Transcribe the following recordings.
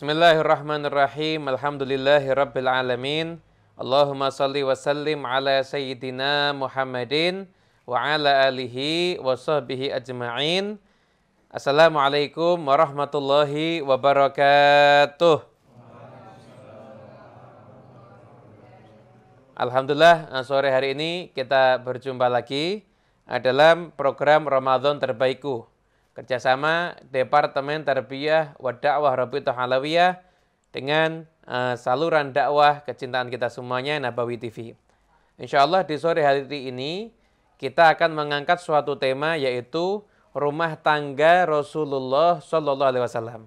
Bismillahirrahmanirrahim. Alhamdulillahirabbil alamin. Allahumma salli wa sallim ala sayyidina Muhammadin wa ala alihi wa sahbihi ajma'in. Assalamualaikum warahmatullahi wabarakatuh. Alhamdulillah eh, sore hari ini kita berjumpa lagi eh, dalam program Ramadan Terbaikku kerjasama Departemen Tarbiyah wa Da'wah Rabitah Alawiyah dengan uh, saluran dakwah kecintaan kita semuanya Nabawi TV. Insya Allah di sore hari ini kita akan mengangkat suatu tema yaitu rumah tangga Rasulullah Shallallahu Alaihi Wasallam.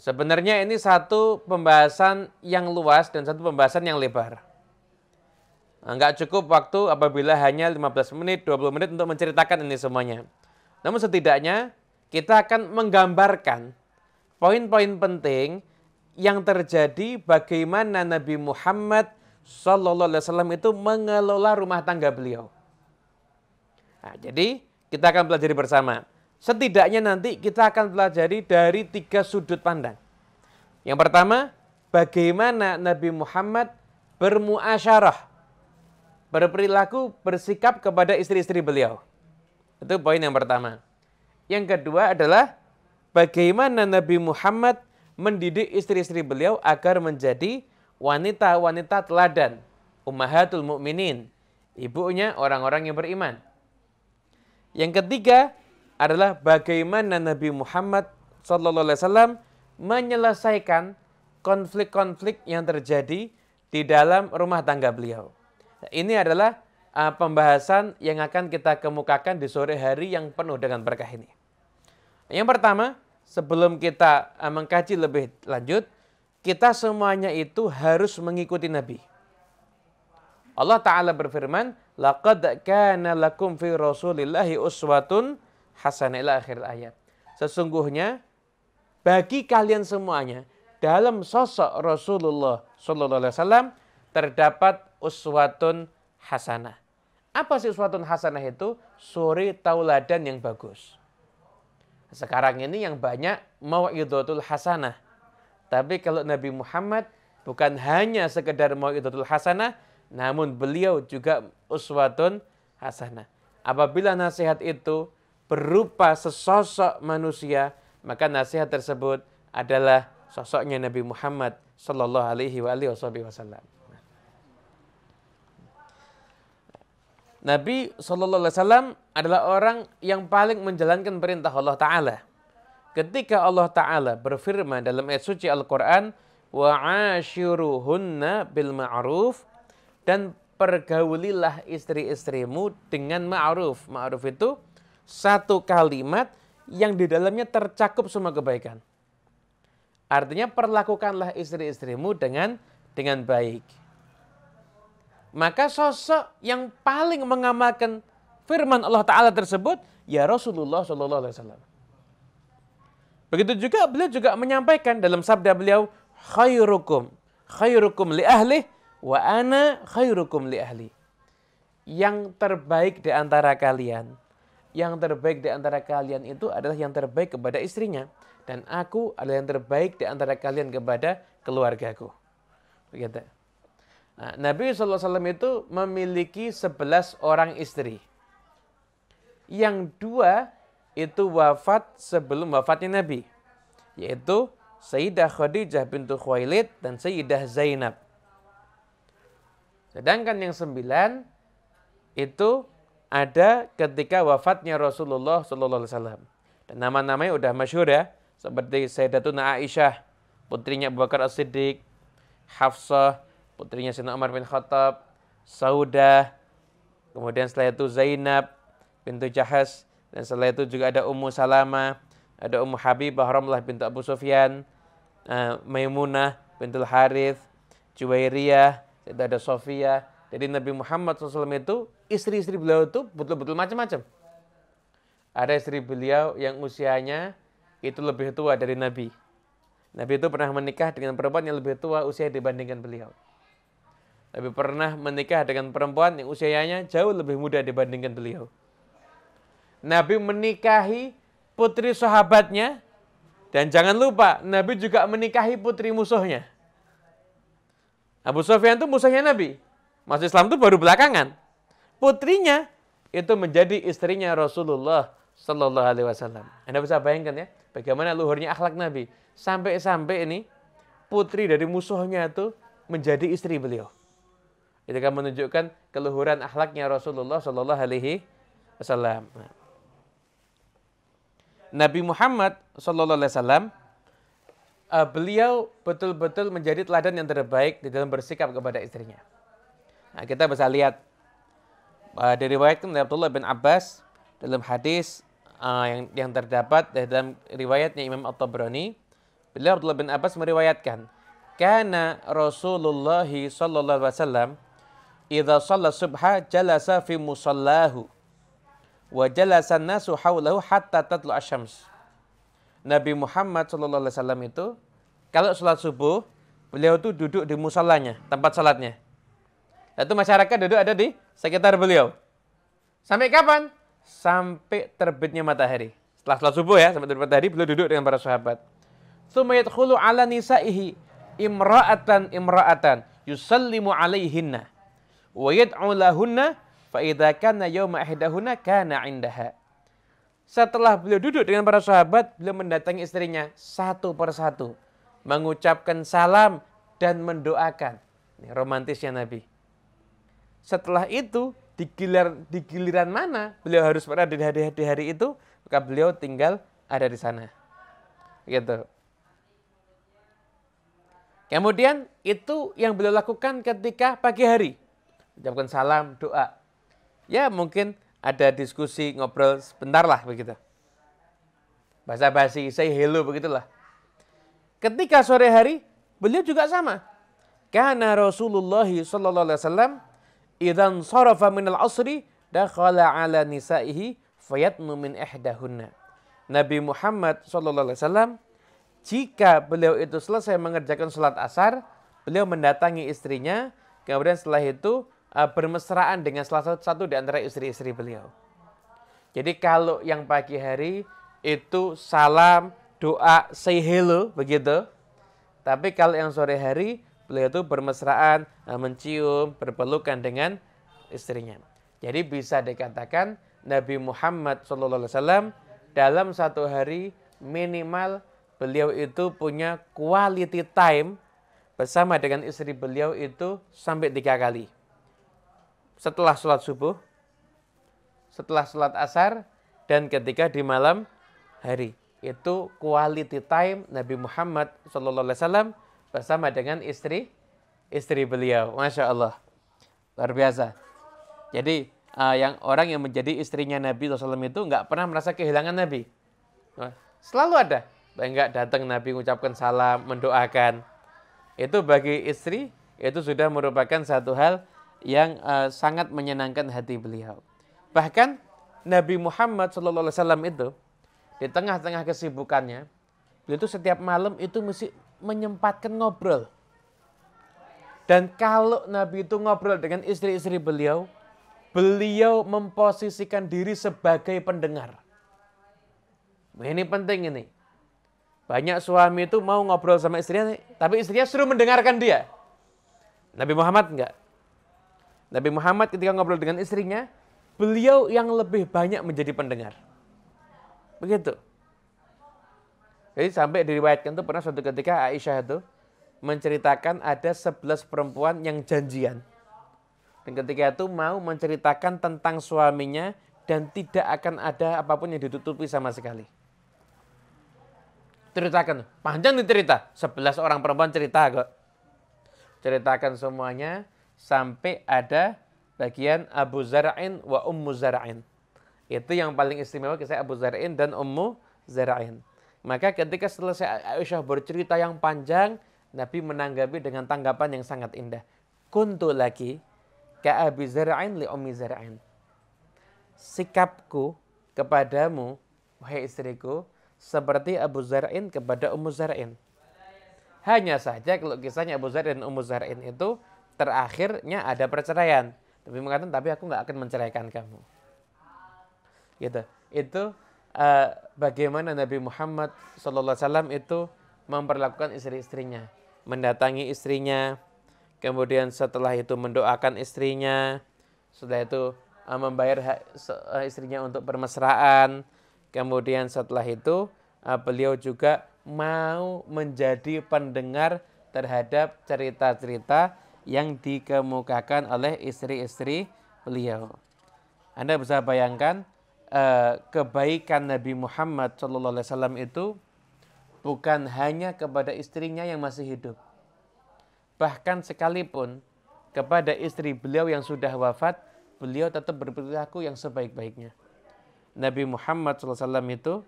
Sebenarnya ini satu pembahasan yang luas dan satu pembahasan yang lebar. Enggak cukup waktu apabila hanya 15 menit, 20 menit untuk menceritakan ini semuanya. Namun setidaknya kita akan menggambarkan poin-poin penting yang terjadi bagaimana Nabi Muhammad Sallallahu Alaihi Wasallam itu mengelola rumah tangga beliau. Nah, jadi kita akan pelajari bersama. Setidaknya nanti kita akan pelajari dari tiga sudut pandang. Yang pertama, bagaimana Nabi Muhammad bermuasyarah, berperilaku, bersikap kepada istri-istri beliau. Itu poin yang pertama. Yang kedua adalah bagaimana Nabi Muhammad mendidik istri-istri beliau agar menjadi wanita-wanita teladan, ummahatul mukminin, ibunya orang-orang yang beriman. Yang ketiga adalah bagaimana Nabi Muhammad saw Alaihi Wasallam menyelesaikan konflik-konflik yang terjadi di dalam rumah tangga beliau. Ini adalah uh, pembahasan yang akan kita kemukakan di sore hari yang penuh dengan berkah ini. Yang pertama, sebelum kita uh, mengkaji lebih lanjut, kita semuanya itu harus mengikuti Nabi. Allah Ta'ala berfirman, Laqad kana lakum fi rasulillahi uswatun hasanah akhir ayat. Sesungguhnya, bagi kalian semuanya, dalam sosok Rasulullah Sallallahu Alaihi Wasallam terdapat uswatun hasanah apa sih uswatun hasanah itu? Suri tauladan yang bagus. Sekarang ini yang banyak mau'idatul hasanah. Tapi kalau Nabi Muhammad bukan hanya sekedar mau'idatul hasanah, namun beliau juga uswatun hasanah. Apabila nasihat itu berupa sesosok manusia, maka nasihat tersebut adalah sosoknya Nabi Muhammad Sallallahu Alaihi Wasallam. Nabi Shallallahu Alaihi Wasallam adalah orang yang paling menjalankan perintah Allah Taala. Ketika Allah Taala berfirman dalam ayat suci Al-Quran, wa ashiruhunna bil ma'ruf dan pergaulilah istri-istrimu dengan ma'ruf. Ma'ruf itu satu kalimat yang di dalamnya tercakup semua kebaikan. Artinya perlakukanlah istri-istrimu dengan dengan baik. Maka sosok yang paling mengamalkan firman Allah Ta'ala tersebut, ya Rasulullah Shallallahu Alaihi Wasallam. Begitu juga beliau juga menyampaikan dalam sabda beliau, khairukum, khairukum li ahli, wa ana khairukum li ahli. Yang terbaik di antara kalian, yang terbaik di antara kalian itu adalah yang terbaik kepada istrinya. Dan aku adalah yang terbaik di antara kalian kepada keluargaku. Begitu. Nah, Nabi SAW itu memiliki 11 orang istri. Yang dua itu wafat sebelum wafatnya Nabi. Yaitu Sayyidah Khadijah bintu Khuwailid dan Sayyidah Zainab. Sedangkan yang sembilan itu ada ketika wafatnya Rasulullah SAW. Dan nama-namanya udah masyur ya, seperti Sayyidatuna Aisyah, putrinya Abu Bakar As-Siddiq, Hafsah, putrinya Sina Umar bin Khattab, Saudah, kemudian setelah itu Zainab bintu Jahas, dan setelah itu juga ada Ummu Salama, ada Ummu Habibah Ramlah bintu Abu Sufyan, uh, Maimunah bintul Harith, Juwairiyah, itu ada Sofia. Jadi Nabi Muhammad SAW itu istri-istri beliau itu betul-betul macam-macam. Ada istri beliau yang usianya itu lebih tua dari Nabi. Nabi itu pernah menikah dengan perempuan yang lebih tua usia dibandingkan beliau tapi pernah menikah dengan perempuan yang usianya jauh lebih muda dibandingkan beliau. Nabi menikahi putri sahabatnya dan jangan lupa Nabi juga menikahi putri musuhnya. Abu Sufyan itu musuhnya Nabi. Masuk Islam itu baru belakangan. Putrinya itu menjadi istrinya Rasulullah Sallallahu Alaihi Wasallam. Anda bisa bayangkan ya, bagaimana luhurnya akhlak Nabi. Sampai-sampai ini putri dari musuhnya itu menjadi istri beliau. Itu kan menunjukkan keluhuran akhlaknya Rasulullah Shallallahu Alaihi Wasallam. Nabi Muhammad Shallallahu Alaihi Wasallam eh, beliau betul-betul menjadi teladan yang terbaik di dalam bersikap kepada istrinya. Nah, kita bisa lihat uh, eh, riwayat dari Abdullah bin Abbas dalam hadis uh, yang yang terdapat dalam riwayatnya Imam At-Tabrani, beliau Abdullah bin Abbas meriwayatkan, "Kana Rasulullah sallallahu alaihi wasallam idza shalla subha jalasa fi musallahu wa jalasa nasu hawlahu hatta tatlu asyams. Nabi Muhammad sallallahu alaihi wasallam itu kalau sholat subuh beliau tuh duduk di musallanya, tempat sholatnya. Lalu masyarakat duduk ada di sekitar beliau. Sampai kapan? Sampai terbitnya matahari. Setelah sholat subuh ya, sampai terbit matahari beliau duduk dengan para sahabat. Sumayadkhulu ala nisaihi imra'atan imra'atan yusallimu alaihinna wa yad'u lahunna fa idza kana yawma Setelah beliau duduk dengan para sahabat, beliau mendatangi istrinya satu persatu, mengucapkan salam dan mendoakan. Ini romantisnya Nabi. Setelah itu, di giliran, di giliran mana beliau harus berada di hari, di hari itu, maka beliau tinggal ada di sana. Gitu. Kemudian itu yang beliau lakukan ketika pagi hari ucapkan salam, doa. Ya mungkin ada diskusi, ngobrol sebentar lah begitu. Bahasa basi, say hello begitulah. Ketika sore hari, beliau juga sama. Karena Rasulullah sallallahu alaihi wasallam idan sarafa min al-asri dakhala ala nisaihi fayatnu min ihdahunna. Nabi Muhammad sallallahu alaihi wasallam jika beliau itu selesai mengerjakan sholat asar, beliau mendatangi istrinya, kemudian setelah itu uh, bermesraan dengan salah satu, satu di antara istri-istri beliau. Jadi kalau yang pagi hari itu salam, doa, say hello begitu. Tapi kalau yang sore hari beliau itu bermesraan, eh, mencium, berpelukan dengan istrinya. Jadi bisa dikatakan Nabi Muhammad SAW dalam satu hari minimal beliau itu punya quality time bersama dengan istri beliau itu sampai tiga kali setelah sholat subuh, setelah sholat asar, dan ketika di malam hari. Itu quality time Nabi Muhammad SAW bersama dengan istri istri beliau. Masya Allah. Luar biasa. Jadi uh, yang orang yang menjadi istrinya Nabi SAW itu nggak pernah merasa kehilangan Nabi. Selalu ada. Enggak datang Nabi mengucapkan salam, mendoakan. Itu bagi istri, itu sudah merupakan satu hal yang uh, sangat menyenangkan hati beliau. Bahkan Nabi Muhammad SAW itu di tengah-tengah kesibukannya, beliau itu setiap malam itu mesti menyempatkan ngobrol. Dan kalau Nabi itu ngobrol dengan istri-istri beliau, beliau memposisikan diri sebagai pendengar. Ini penting ini. Banyak suami itu mau ngobrol sama istrinya, tapi istrinya suruh mendengarkan dia. Nabi Muhammad enggak. Nabi Muhammad ketika ngobrol dengan istrinya, beliau yang lebih banyak menjadi pendengar. Begitu. Jadi sampai diriwayatkan itu pernah suatu ketika Aisyah itu menceritakan ada 11 perempuan yang janjian. Dan ketika itu mau menceritakan tentang suaminya dan tidak akan ada apapun yang ditutupi sama sekali. Ceritakan, panjang nih cerita. 11 orang perempuan cerita kok. Ceritakan semuanya, sampai ada bagian Abu Zara'in wa Ummu Zara'in. Itu yang paling istimewa kisah Abu Zara'in dan Ummu Zara'in. Maka ketika selesai Aisyah bercerita yang panjang, Nabi menanggapi dengan tanggapan yang sangat indah. Kuntu lagi ka Abi Zara'in li Ummi Zara'in. Sikapku kepadamu, wahai istriku, seperti Abu Zara'in kepada Ummu Zara'in. Hanya saja kalau kisahnya Abu Zara'in dan Ummu Zara'in itu terakhirnya ada perceraian. Tapi mengatakan, tapi aku nggak akan menceraikan kamu. Gitu. Itu uh, bagaimana Nabi Muhammad SAW itu memperlakukan istri-istrinya. Mendatangi istrinya, kemudian setelah itu mendoakan istrinya, setelah itu uh, membayar hak uh, eh, istrinya untuk permesraan, kemudian setelah itu uh, beliau juga mau menjadi pendengar terhadap cerita-cerita yang dikemukakan oleh istri-istri beliau. Anda bisa bayangkan uh, kebaikan Nabi Muhammad Shallallahu Alaihi Wasallam itu bukan hanya kepada istrinya yang masih hidup. Bahkan sekalipun kepada istri beliau yang sudah wafat, beliau tetap berperilaku yang sebaik-baiknya. Nabi Muhammad SAW itu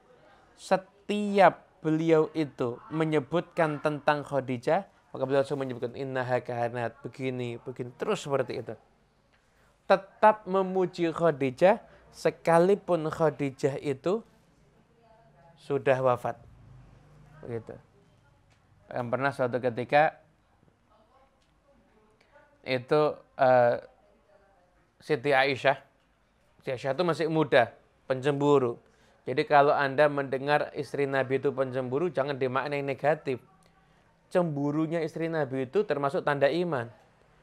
setiap beliau itu menyebutkan tentang Khadijah, maka beliau langsung menyebutkan inna kahanat begini, begini terus seperti itu. Tetap memuji Khadijah sekalipun Khadijah itu sudah wafat. Begitu. Yang pernah suatu ketika itu uh, Siti Aisyah. Siti Aisyah itu masih muda, pencemburu. Jadi kalau Anda mendengar istri Nabi itu pencemburu, jangan dimaknai negatif cemburunya istri Nabi itu termasuk tanda iman.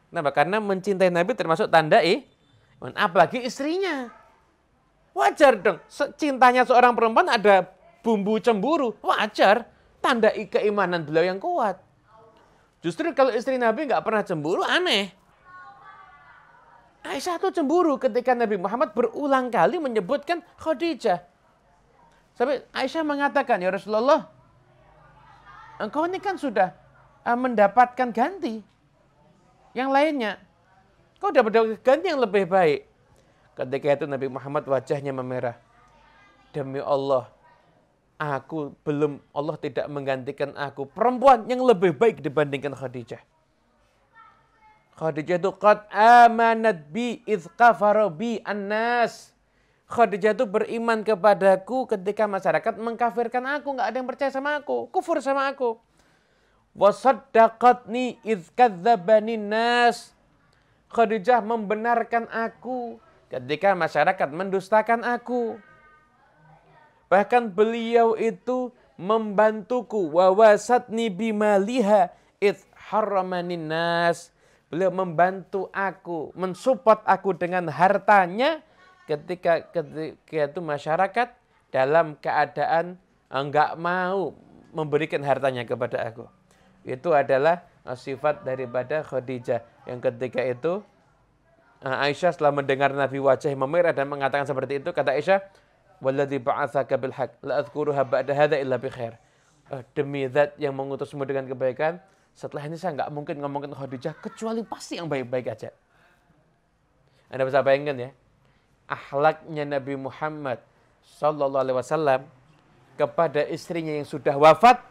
Kenapa? Karena mencintai Nabi termasuk tanda iman. Apalagi istrinya. Wajar dong. Cintanya seorang perempuan ada bumbu cemburu. Wajar. Tanda keimanan beliau yang kuat. Justru kalau istri Nabi nggak pernah cemburu, aneh. Aisyah tuh cemburu ketika Nabi Muhammad berulang kali menyebutkan Khadijah. Sampai Aisyah mengatakan, Ya Rasulullah, engkau ini kan sudah eh, mendapatkan ganti yang lainnya. Kau dapat ganti yang lebih baik. Ketika itu Nabi Muhammad wajahnya memerah. Demi Allah, aku belum Allah tidak menggantikan aku perempuan yang lebih baik dibandingkan Khadijah. Khadijah itu qad amanat bi iz bi annas. Khadijah itu beriman kepadaku ketika masyarakat mengkafirkan aku, nggak ada yang percaya sama aku, kufur sama aku. Wasadakatni idkadzabani nas. Khadijah membenarkan aku ketika masyarakat mendustakan aku. Bahkan beliau itu membantuku wawasatni bimaliha id haramanin nas. Beliau membantu aku, mensupport aku dengan hartanya ketika ketika itu masyarakat dalam keadaan enggak ah, mau memberikan hartanya kepada aku. Itu adalah ah, sifat daripada Khadijah yang ketika itu ah, Aisyah setelah mendengar Nabi wajah memerah dan mengatakan seperti itu kata Aisyah walladzi ba'atsaka bil haq la adzkuruha ba'da hadza illa bi khair demi zat yang mengutusmu dengan kebaikan setelah ini saya nggak mungkin ngomongin Khadijah kecuali pasti yang baik-baik aja Anda bisa bayangkan ya ahlaknya Nabi Muhammad Sallallahu Alaihi Wasallam kepada istrinya yang sudah wafat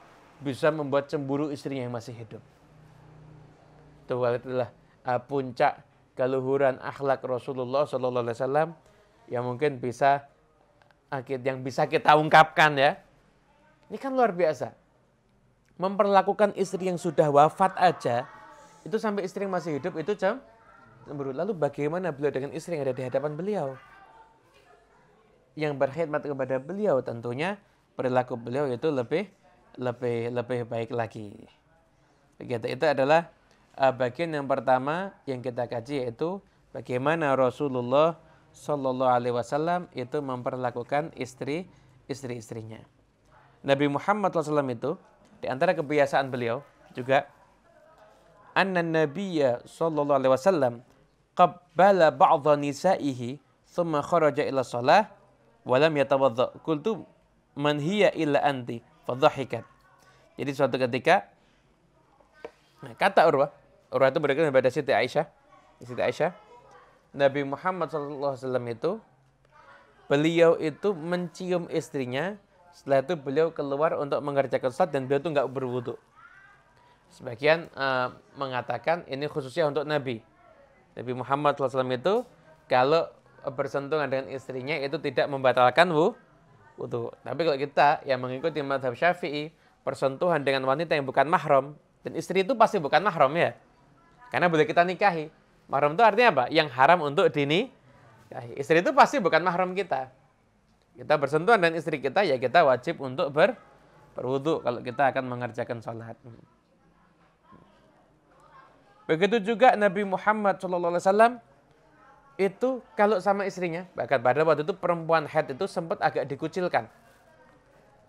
bisa membuat cemburu istrinya yang masih hidup. Itu adalah ah, puncak keluhuran akhlak Rasulullah Sallallahu Alaihi Wasallam yang mungkin bisa ah, yang bisa kita ungkapkan ya. Ini kan luar biasa. Memperlakukan istri yang sudah wafat aja itu sampai istri yang masih hidup itu cem Lalu bagaimana beliau dengan istri yang ada di hadapan beliau? Yang berkhidmat kepada beliau tentunya perilaku beliau itu lebih lebih lebih baik lagi. Begitu. Itu adalah eh, bagian yang pertama yang kita kaji yaitu bagaimana Rasulullah Shallallahu Alaihi Wasallam itu memperlakukan istri istri istrinya. Nabi Muhammad SAW itu di antara kebiasaan beliau juga anna nabiyya sallallahu alaihi wasallam qabbala ba'dha nisa'ihi thumma kharaja ila shalah wa lam yatawadda. Qultu man hiya illa anti fadhahikat. Jadi suatu ketika nah, kata Urwah, Urwah itu berikan kepada Siti Aisyah. Siti Aisyah, Nabi Muhammad SAW itu beliau itu mencium istrinya setelah itu beliau keluar untuk mengerjakan sholat dan beliau itu nggak berwudu. Sebagian uh, mengatakan ini khususnya untuk Nabi. Nabi Muhammad SAW itu kalau bersentuhan dengan istrinya itu tidak membatalkan wudhu. Tapi kalau kita yang mengikuti madhab syafi'i, persentuhan dengan wanita yang bukan mahram, dan istri itu pasti bukan mahram ya. Karena boleh kita nikahi. Mahram itu artinya apa? Yang haram untuk dini. Istri itu pasti bukan mahram kita. Kita bersentuhan dengan istri kita, ya kita wajib untuk ber berwudhu kalau kita akan mengerjakan sholat. Begitu juga Nabi Muhammad SAW itu kalau sama istrinya, bahkan pada waktu itu perempuan head itu sempat agak dikucilkan.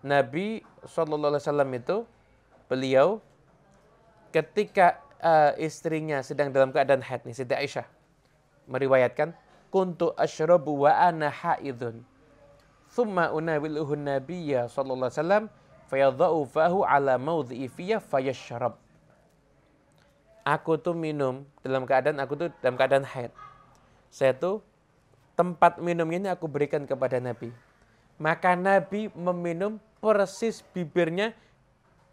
Nabi SAW itu beliau ketika uh, istrinya sedang dalam keadaan head nih Siti Aisyah meriwayatkan kuntu asyrabu wa ana ha'idhun. thumma unawiluhun nabiya SAW fahu ala mawzi'i fiyah fayashrab aku tuh minum dalam keadaan aku tuh dalam keadaan haid. Saya tuh tempat minumnya ini aku berikan kepada Nabi. Maka Nabi meminum persis bibirnya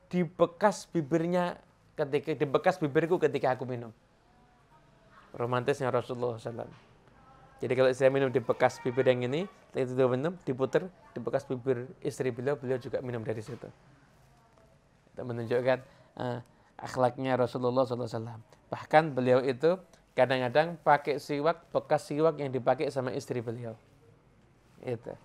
di bekas bibirnya ketika di bekas bibirku ketika aku minum. Romantisnya Rasulullah SAW. Jadi kalau saya minum di bekas bibir yang ini, itu minum, diputer di bekas bibir istri beliau, beliau juga minum dari situ. Itu menunjukkan uh, akhlaknya Rasulullah SAW. Bahkan beliau itu kadang-kadang pakai siwak, bekas siwak yang dipakai sama istri beliau. Itu.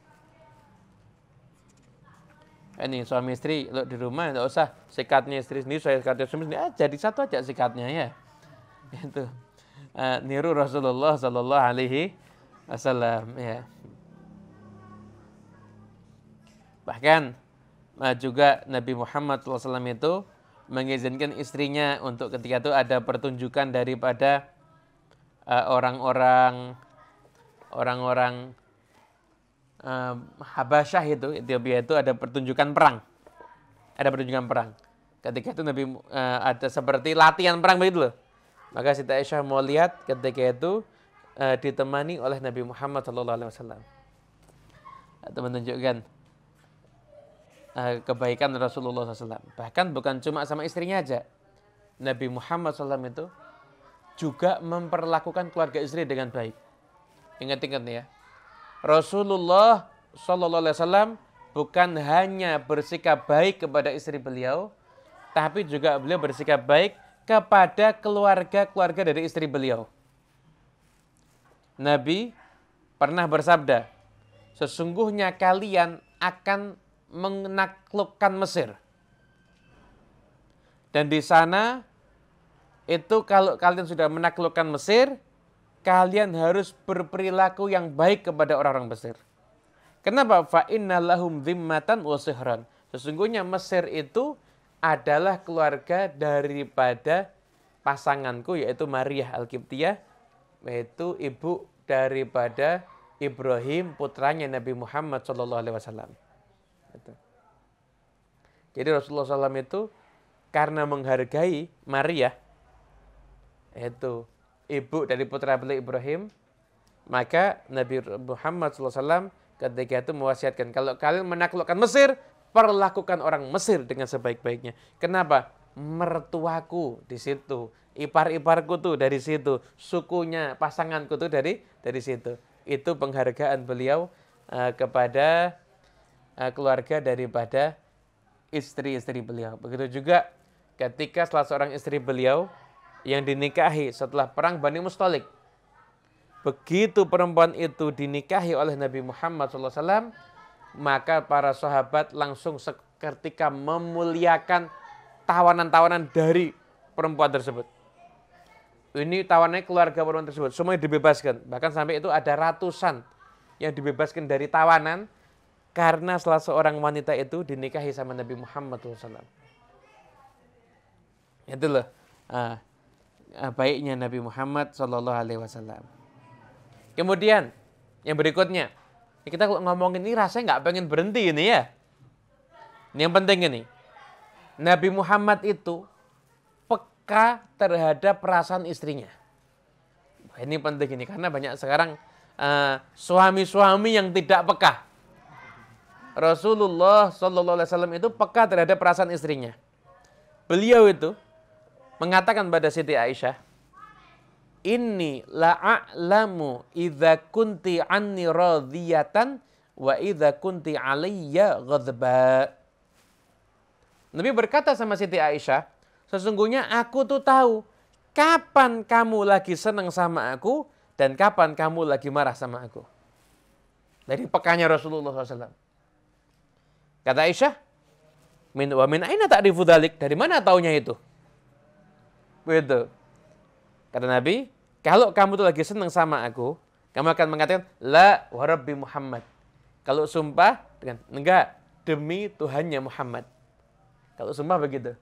Ini suami istri lo di rumah nggak usah sikatnya istri sendiri, saya sikatnya suami sendiri. Ah, jadi satu aja sikatnya ya. Itu. Uh, niru Rasulullah Sallallahu Alaihi Wasallam ya. Bahkan uh, juga Nabi Muhammad SAW itu mengizinkan istrinya untuk ketika itu ada pertunjukan daripada eh, orang-orang uh, orang-orang uh, Habasyah itu Ethiopia itu ada pertunjukan perang ada pertunjukan perang ketika itu Nabi uh, ada seperti latihan perang begitu loh maka Siti Aisyah mau lihat ketika itu uh, ditemani oleh Nabi Muhammad SAW. Teman menunjukkan Eh, kebaikan Rasulullah SAW. Bahkan bukan cuma sama istrinya aja. Nabi Muhammad SAW itu juga memperlakukan keluarga istri dengan baik. Ingat-ingat nih ya. Rasulullah SAW bukan hanya bersikap baik kepada istri beliau, tapi juga beliau bersikap baik kepada keluarga-keluarga dari istri beliau. Nabi pernah bersabda, sesungguhnya kalian akan menaklukkan Mesir. Dan di sana itu kalau kalian sudah menaklukkan Mesir, kalian harus berperilaku yang baik kepada orang-orang Mesir. Kenapa? Fa innalahum dhimmatan wa sihran. Sesungguhnya Mesir itu adalah keluarga daripada pasanganku yaitu Maria Al-Qibtiyah yaitu ibu daripada Ibrahim putranya Nabi Muhammad Alaihi Wasallam. Gitu. Jadi Rasulullah SAW itu karena menghargai Maria, itu ibu dari putra beliau Ibrahim, maka Nabi Muhammad SAW ketika itu mewasiatkan, kalau kalian menaklukkan Mesir, perlakukan orang Mesir dengan sebaik-baiknya. Kenapa? Mertuaku di situ, ipar-iparku tuh dari situ, sukunya, pasanganku tuh dari dari situ. Itu penghargaan beliau uh, kepada Eh, keluarga daripada istri-istri beliau. Begitu juga ketika salah seorang istri beliau yang dinikahi setelah perang Bani Mustalik. Begitu perempuan itu dinikahi oleh Nabi Muhammad SAW, maka para sahabat langsung seketika memuliakan tawanan-tawanan dari perempuan tersebut. Ini tawannya keluarga perempuan tersebut, semuanya dibebaskan. Bahkan sampai itu ada ratusan yang dibebaskan dari tawanan karena salah seorang wanita itu dinikahi sama Nabi Muhammad SAW. Itu loh uh, baiknya Nabi Muhammad Shallallahu Alaihi Wasallam. Kemudian yang berikutnya ya kita ngomongin ini rasanya nggak pengen berhenti ini ya. Ini yang penting ini. Nabi Muhammad itu peka terhadap perasaan istrinya. Ini penting ini karena banyak sekarang ah, suami-suami uh, suami -suami yang tidak peka. Rasulullah Shallallahu Alaihi Wasallam itu peka terhadap perasaan istrinya. Beliau itu mengatakan pada Siti Aisyah, ini la'alamu idza kunti anni radiyatan wa idza kunti alayya ghadba. Nabi berkata sama Siti Aisyah, sesungguhnya aku tuh tahu kapan kamu lagi senang sama aku dan kapan kamu lagi marah sama aku. Dari pekanya Rasulullah SAW. Kata Aisyah, min wa min aina ta'rifu dzalik? Dari mana taunya itu? Begitu. Kata Nabi, kalau kamu tuh lagi senang sama aku, kamu akan mengatakan la wa rabbi Muhammad. Kalau sumpah dengan enggak demi Tuhannya Muhammad. Kalau sumpah begitu.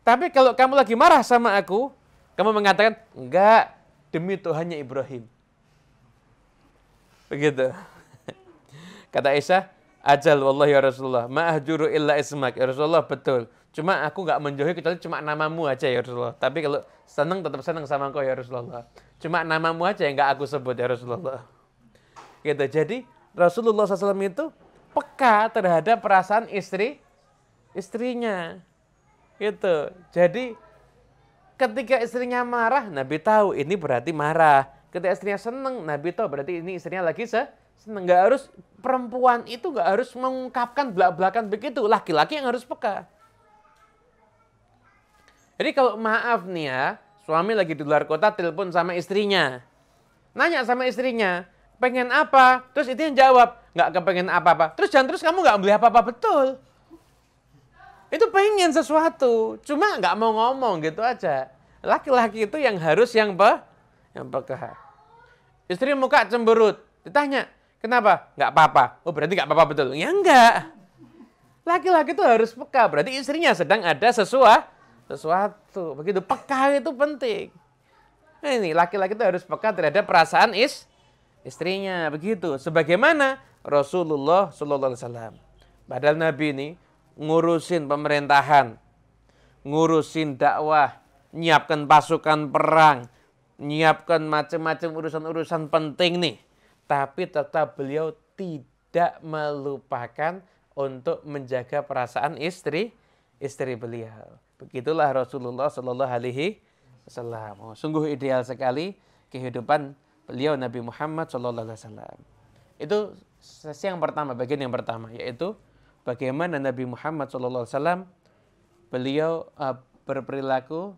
Tapi kalau kamu lagi marah sama aku, kamu mengatakan enggak demi Tuhannya Ibrahim. Begitu. Kata Aisyah, Ajal wallah ya Rasulullah, ma'ahjuru illa ismak. Ya Rasulullah, betul. Cuma aku nggak menjauhi kecuali cuma namamu aja ya Rasulullah. Tapi kalau seneng tetap seneng sama engkau ya Rasulullah. Cuma namamu aja yang nggak aku sebut ya Rasulullah. Gitu. Jadi Rasulullah SAW itu peka terhadap perasaan istri istrinya. Gitu. Jadi ketika istrinya marah, Nabi tahu ini berarti marah. Ketika istrinya seneng, Nabi tahu berarti ini istrinya lagi se nggak harus perempuan itu nggak harus mengungkapkan belak-belakan begitu. Laki-laki yang harus peka. Jadi kalau maaf nih ya, suami lagi di luar kota telepon sama istrinya. Nanya sama istrinya, pengen apa? Terus itu yang jawab, nggak kepengen apa-apa. Terus jangan terus kamu nggak beli apa-apa betul. Itu pengen sesuatu, cuma nggak mau ngomong gitu aja. Laki-laki itu yang harus yang pe, yang peka. Istri muka cemberut, ditanya, Kenapa? Enggak apa-apa. Oh berarti enggak apa-apa betul. Ya enggak. Laki-laki itu harus peka. Berarti istrinya sedang ada sesuatu. Sesuatu. Begitu peka itu penting. Nah, ini laki-laki itu harus peka terhadap perasaan is istrinya. Begitu. Sebagaimana Rasulullah Sallallahu Alaihi Wasallam. Padahal Nabi ini ngurusin pemerintahan, ngurusin dakwah, nyiapkan pasukan perang, nyiapkan macam-macam urusan-urusan penting nih tapi tetap beliau tidak melupakan untuk menjaga perasaan istri istri beliau. Begitulah Rasulullah Shallallahu Alaihi Wasallam. Oh, sungguh ideal sekali kehidupan beliau Nabi Muhammad Shallallahu Alaihi Wasallam. Itu sesi yang pertama, bagian yang pertama yaitu bagaimana Nabi Muhammad Shallallahu Alaihi Wasallam beliau uh, berperilaku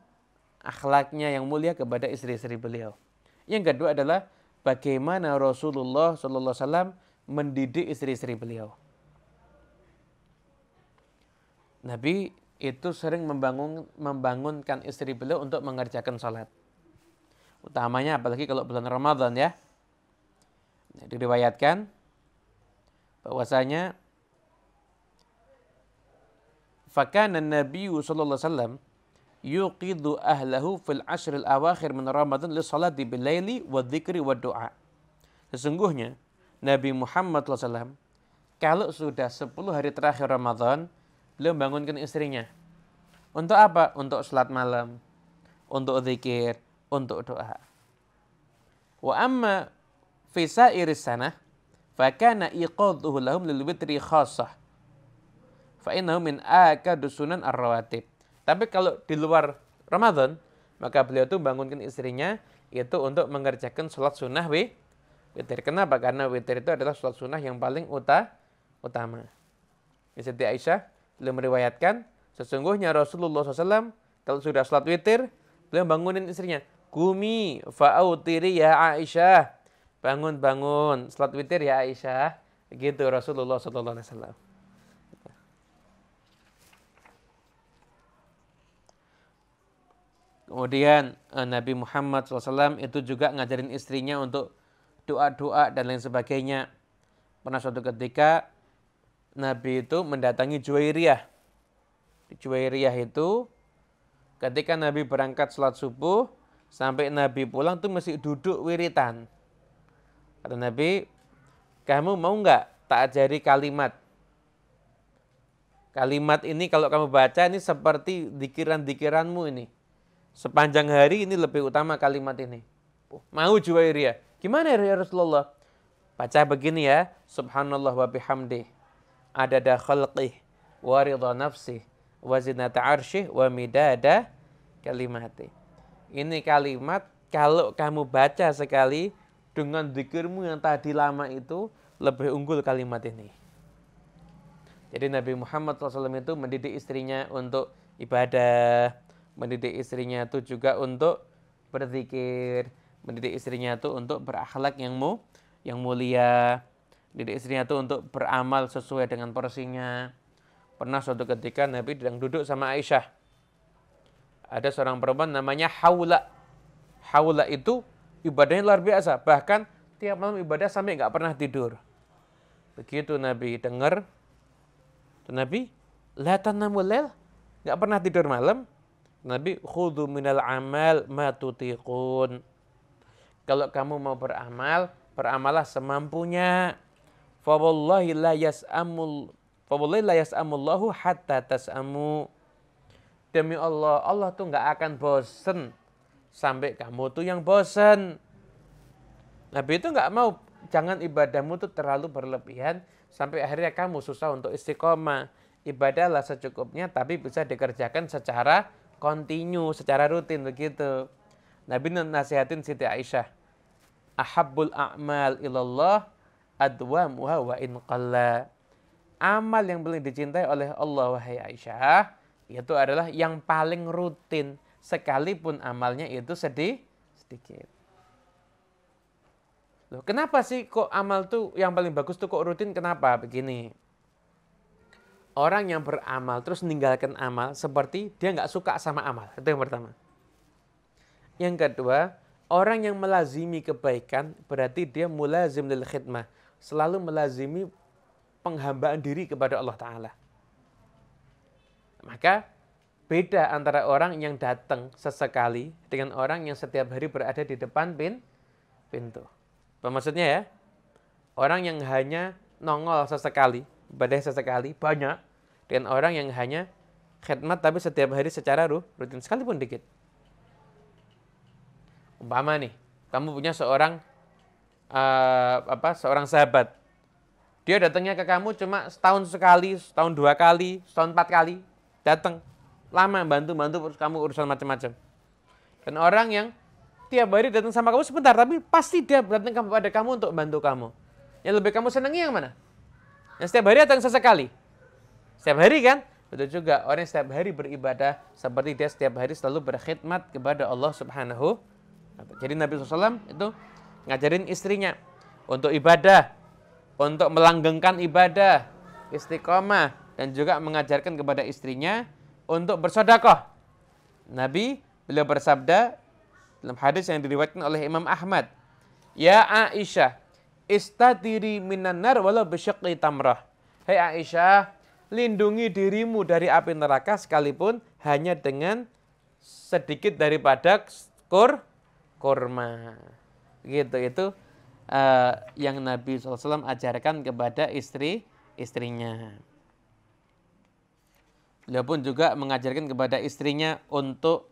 akhlaknya yang mulia kepada istri-istri beliau. Yang kedua adalah bagaimana Rasulullah Sallallahu mendidik istri-istri beliau. Nabi itu sering membangun, membangunkan istri beliau untuk mengerjakan sholat. Utamanya apalagi kalau bulan Ramadan ya. diriwayatkan bahwasanya fakana Nabi sallallahu alaihi wasallam yuqidu ahlahu fil ashril awakhir min Ramadan li salati bilaili wa dzikri wa doa. Sesungguhnya Nabi Muhammad SAW kalau sudah 10 hari terakhir Ramadan, beliau bangunkan istrinya. Untuk apa? Untuk sholat malam, untuk zikir, untuk doa. Wa amma fi sa'iris sanah, fakana iqaduhu lahum lil witri khasah. Fa innahu min akad sunan ar-rawatib. Tapi kalau di luar Ramadan, maka beliau itu bangunkan istrinya itu untuk mengerjakan sholat sunnah witir. Kenapa? Karena witir itu adalah sholat sunnah yang paling uta, utama. Siti Aisyah beliau meriwayatkan, sesungguhnya Rasulullah SAW kalau sudah sholat witir, beliau bangunin istrinya. Kumi fa'autiri ya Aisyah. Bangun-bangun, sholat witir ya Aisyah. Gitu Rasulullah SAW. Kemudian eh, Nabi Muhammad SAW itu juga ngajarin istrinya untuk doa-doa dan lain sebagainya. Pernah suatu ketika Nabi itu mendatangi Juwairiyah. Di Juwairiyah itu ketika Nabi berangkat sholat subuh, sampai Nabi pulang tuh masih duduk wiritan. Kata Nabi, kamu mau nggak tak ajari kalimat? Kalimat ini kalau kamu baca ini seperti dikiran-dikiranmu ini. Sepanjang hari ini lebih utama kalimat ini. Mau Juwairiyah. Gimana ya, ya Rasulullah? Baca begini ya. Subhanallah wa bihamdi. Adada khalqih. Waridha nafsih. Wazinata arshih. Wa midada kalimatih. Ini kalimat kalau kamu baca sekali dengan zikirmu yang tadi lama itu lebih unggul kalimat ini. Jadi Nabi Muhammad SAW itu mendidik istrinya untuk ibadah, mendidik istrinya itu juga untuk berzikir, mendidik istrinya itu untuk berakhlak yang mu, yang mulia, mendidik istrinya itu untuk beramal sesuai dengan porsinya. Pernah suatu ketika Nabi sedang duduk sama Aisyah. Ada seorang perempuan namanya Haula. Haula itu ibadahnya luar biasa, bahkan tiap malam ibadah sampai nggak pernah tidur. Begitu Nabi dengar, Nabi, la tanamu nggak pernah tidur malam, Nabi khudu minal amal matutikun. Kalau kamu mau beramal, beramalah semampunya. Fawallahi la yas'amul fawallahi la yas'amullahu hatta tas'amu. Demi Allah, Allah tuh nggak akan bosen sampai kamu tuh yang bosen. Nabi itu nggak mau jangan ibadahmu tuh terlalu berlebihan sampai akhirnya kamu susah untuk istiqomah. Ibadahlah secukupnya tapi bisa dikerjakan secara kontinu secara rutin begitu. Nabi nasihatin Siti Aisyah, "Ahabbul a'mal ilallah adwamuha wa in qalla." Amal yang paling dicintai oleh Allah wahai Aisyah itu adalah yang paling rutin sekalipun amalnya itu sedih sedikit. Loh, kenapa sih kok amal tuh yang paling bagus tuh kok rutin? Kenapa begini? orang yang beramal terus meninggalkan amal seperti dia nggak suka sama amal. Itu yang pertama. Yang kedua, orang yang melazimi kebaikan berarti dia mulazim lil khidmah. Selalu melazimi penghambaan diri kepada Allah Ta'ala. Maka beda antara orang yang datang sesekali dengan orang yang setiap hari berada di depan pin, pintu. Apa maksudnya ya? Orang yang hanya nongol sesekali, ibadah sesekali banyak dengan orang yang hanya khidmat tapi setiap hari secara ruh, rutin sekalipun dikit. Umpama nih, kamu punya seorang uh, apa seorang sahabat. Dia datangnya ke kamu cuma setahun sekali, setahun dua kali, setahun empat kali datang. Lama bantu-bantu kamu urusan macam-macam. Dan orang yang tiap hari datang sama kamu sebentar, tapi pasti dia datang kepada kamu untuk bantu kamu. Yang lebih kamu senangi yang mana? Yang setiap hari datang sesekali. Setiap hari kan? Betul juga, orang yang setiap hari beribadah seperti dia setiap hari selalu berkhidmat kepada Allah Subhanahu Jadi Nabi SAW itu ngajarin istrinya untuk ibadah, untuk melanggengkan ibadah, istiqomah, dan juga mengajarkan kepada istrinya untuk bersodakoh. Nabi beliau bersabda dalam hadis yang diriwayatkan oleh Imam Ahmad, Ya Aisyah, Istatiri minan nar walau besyakli tamrah. Hei Aisyah, lindungi dirimu dari api neraka sekalipun hanya dengan sedikit daripada kur kurma. Gitu itu uh, yang Nabi SAW ajarkan kepada istri istrinya. Beliau pun juga mengajarkan kepada istrinya untuk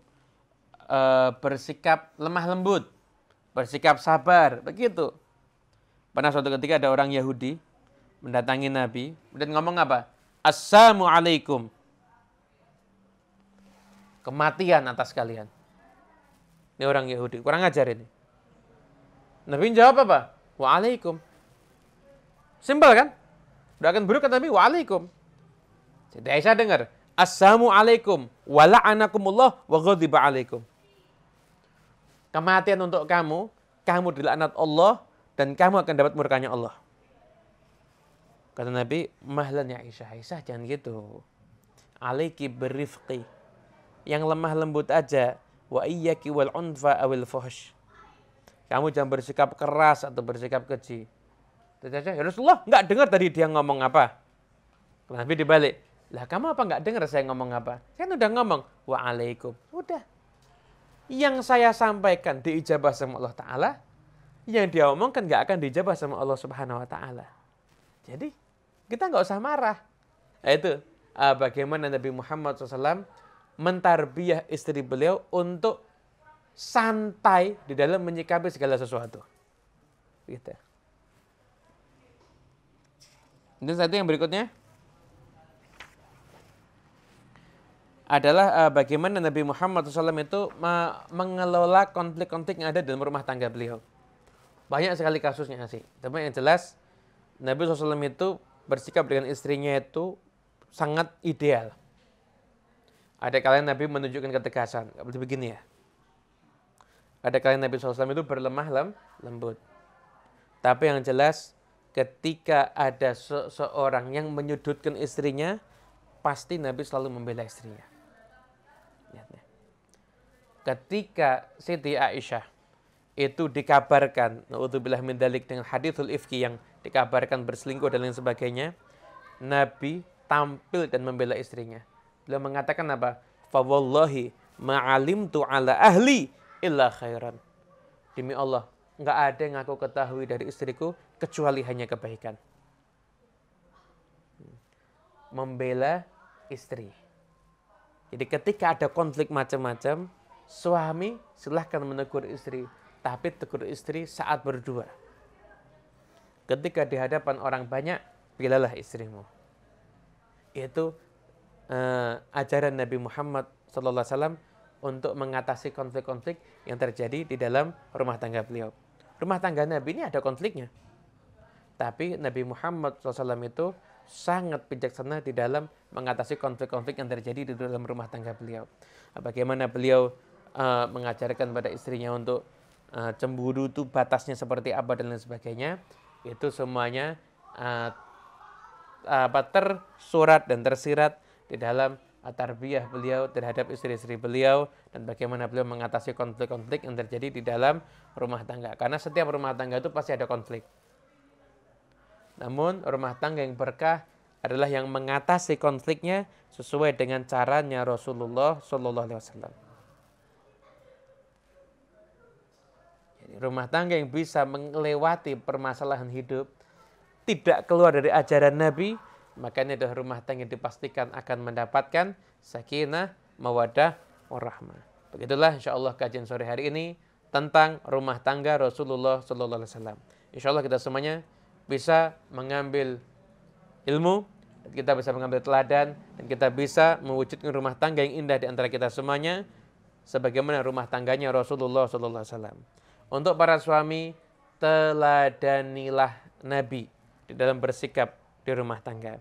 uh, bersikap lemah lembut, bersikap sabar, begitu. Pernah suatu ketika ada orang Yahudi mendatangi Nabi dan ngomong apa? Assalamualaikum. Kematian atas kalian. Ini orang Yahudi. Kurang ajar ini. Nabi jawab apa? Waalaikum. Simpel kan? Doakan buruk kata Nabi, waalaikum. Jadi Aisyah dengar. Assalamualaikum. Wala'anakumullah wa ghadiba alaikum. Kematian untuk kamu, kamu dilaknat Allah dan kamu akan dapat murkanya Allah. Kata Nabi, mahlan ya Aisyah, Aisyah jangan gitu. Alaiki berifqi. Yang lemah lembut aja. Wa iyyaki wal unfa awil fuhsh. Kamu jangan bersikap keras atau bersikap keji. Tadi aja, ya Rasulullah, enggak dengar tadi dia ngomong apa. Nabi dibalik, lah kamu apa enggak dengar saya ngomong apa? Saya kan udah ngomong, waalaikum. Udah. Yang saya sampaikan diijabah sama Allah Ta'ala, yang dia omongkan nggak akan dijabah sama Allah Subhanahu Wa Taala. Jadi kita nggak usah marah. Nah, itu uh, ah, bagaimana Nabi Muhammad SAW mentarbiah istri beliau untuk santai di dalam menyikapi segala sesuatu. Gitu. Dan satu yang berikutnya adalah uh, bagaimana Nabi Muhammad SAW itu mengelola konflik-konflik yang ada dalam rumah tangga beliau. Banyak sekali kasusnya sih. Tapi yang jelas Nabi SAW itu bersikap dengan istrinya itu sangat ideal. Ada kalian Nabi menunjukkan ketegasan. Seperti begini ya. Ada kalian Nabi SAW itu berlemah lem, lembut. Tapi yang jelas ketika ada seseorang yang menyudutkan istrinya, pasti Nabi selalu membela istrinya. Ya. Ketika Siti Aisyah itu dikabarkan naudzubillah min dalik dengan hadithul ifki yang dikabarkan berselingkuh dan lain sebagainya Nabi tampil dan membela istrinya beliau mengatakan apa fawallahi ma'alim tu ala ahli illa khairan demi Allah nggak ada yang aku ketahui dari istriku kecuali hanya kebaikan membela istri jadi ketika ada konflik macam-macam suami silahkan menegur istri tapi tegur istri saat berdua. Ketika di hadapan orang banyak, pilihlah istrimu. Itu uh, ajaran Nabi Muhammad SAW untuk mengatasi konflik-konflik yang terjadi di dalam rumah tangga beliau. Rumah tangga Nabi ini ada konfliknya. Tapi Nabi Muhammad SAW itu sangat bijaksana di dalam mengatasi konflik-konflik yang terjadi di dalam rumah tangga beliau. Bagaimana beliau uh, mengajarkan pada istrinya untuk Eh, cemburu itu batasnya seperti apa dan lain sebagainya itu semuanya uh, apa tersurat dan tersirat di dalam eh, tarbiyah beliau terhadap istri-istri beliau dan bagaimana beliau mengatasi konflik-konflik yang terjadi di dalam rumah tangga karena setiap rumah tangga itu pasti ada konflik namun rumah tangga yang berkah adalah yang mengatasi konfliknya sesuai dengan caranya Rasulullah Shallallahu Alaihi Wasallam rumah tangga yang bisa melewati permasalahan hidup, tidak keluar dari ajaran Nabi, makanya adalah rumah tangga yang dipastikan akan mendapatkan sakinah, mawadah, warahmah. Begitulah insya Allah kajian sore hari ini tentang rumah tangga Rasulullah Sallallahu Alaihi Wasallam. Insya Allah kita semuanya bisa mengambil ilmu, kita bisa mengambil teladan, dan kita bisa mewujudkan rumah tangga yang indah di antara kita semuanya, sebagaimana rumah tangganya Rasulullah Sallallahu Alaihi Wasallam. Untuk para suami, teladanilah Nabi di dalam bersikap di rumah tangga.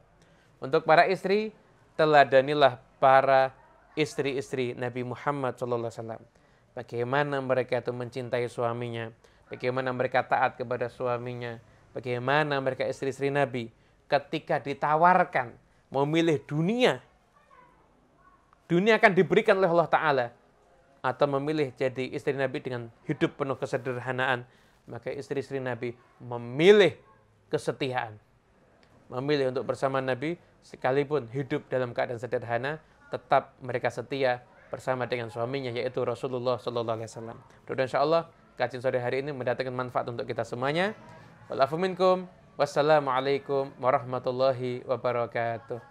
Untuk para istri, teladanilah para istri-istri Nabi Muhammad SAW. Bagaimana mereka itu mencintai suaminya, bagaimana mereka taat kepada suaminya, bagaimana mereka istri-istri Nabi ketika ditawarkan memilih dunia. Dunia akan diberikan oleh Allah Ta'ala atau memilih jadi istri Nabi dengan hidup penuh kesederhanaan, maka istri-istri Nabi memilih kesetiaan. Memilih untuk bersama Nabi sekalipun hidup dalam keadaan sederhana, tetap mereka setia bersama dengan suaminya yaitu Rasulullah Shallallahu Alaihi Wasallam. Mudah insyaallah kajian sore hari ini mendatangkan manfaat untuk kita semuanya. Wassalamualaikum warahmatullahi wabarakatuh.